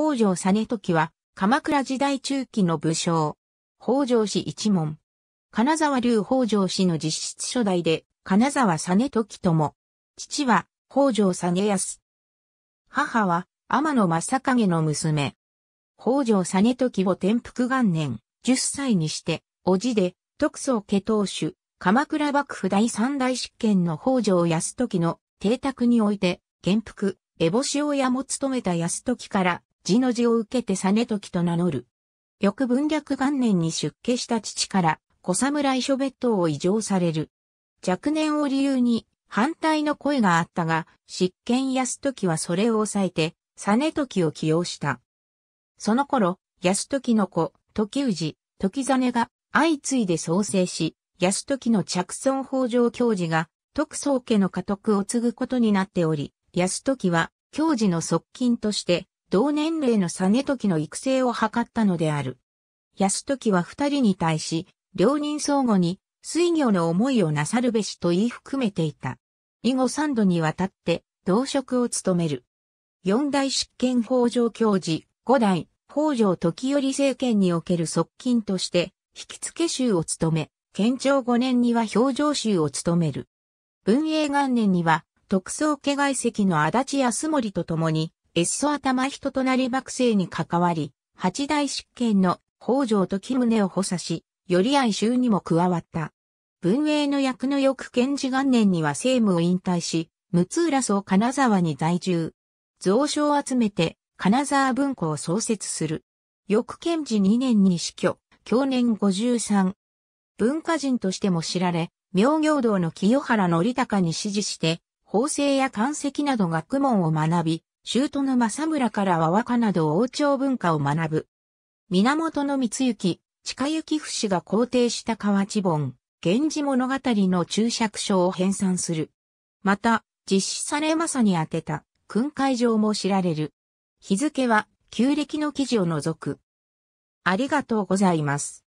北条実時は、鎌倉時代中期の武将。北条氏一門。金沢流北条氏の実質初代で、金沢実時とも。父は、北条実康。母は、天野正景の娘。北条実時を天福元年、10歳にして、叔父で、徳宗家当主、鎌倉幕府第三大執権の北条康時の邸宅において、元服、烏帽子親も務めた康時から、字の字を受けて実時と名乗る。翌文略元年に出家した父から小侍所別当を異常される。若年を理由に反対の声があったが、執権安時はそれを抑えて、実時を起用した。その頃、安時の子、時氏、時真が相次いで創生し、安時の着村法上教授が、徳宗家の家督を継ぐことになっており、安時は、教授の側近として、同年齢の実時の育成を図ったのである。安時は二人に対し、両人相互に水魚の思いをなさるべしと言い含めていた。以後三度にわたって同職を務める。四代執権法上教授、五代法上時頼政権における側近として、引付衆を務め、県庁五年には表情衆を務める。文永元年には、特捜家外籍の足立康盛と共に、エッソ頭人となり幕政に関わり、八大執権の北条時宗を補佐し、より哀愁にも加わった。文英の役の翌賢治元年には政務を引退し、六浦荘金沢に在住。蔵書を集めて、金沢文庫を創設する。翌賢治2年に死去、去年53。文化人としても知られ、明行堂の清原則隆に指示して、法政や漢石など学問を学び、都の政村からは和歌など王朝文化を学ぶ。源光行、近行不死が肯定した河内本、源氏物語の注釈書を編纂する。また、実施されまさに当てた、訓会場も知られる。日付は、旧暦の記事を除く。ありがとうございます。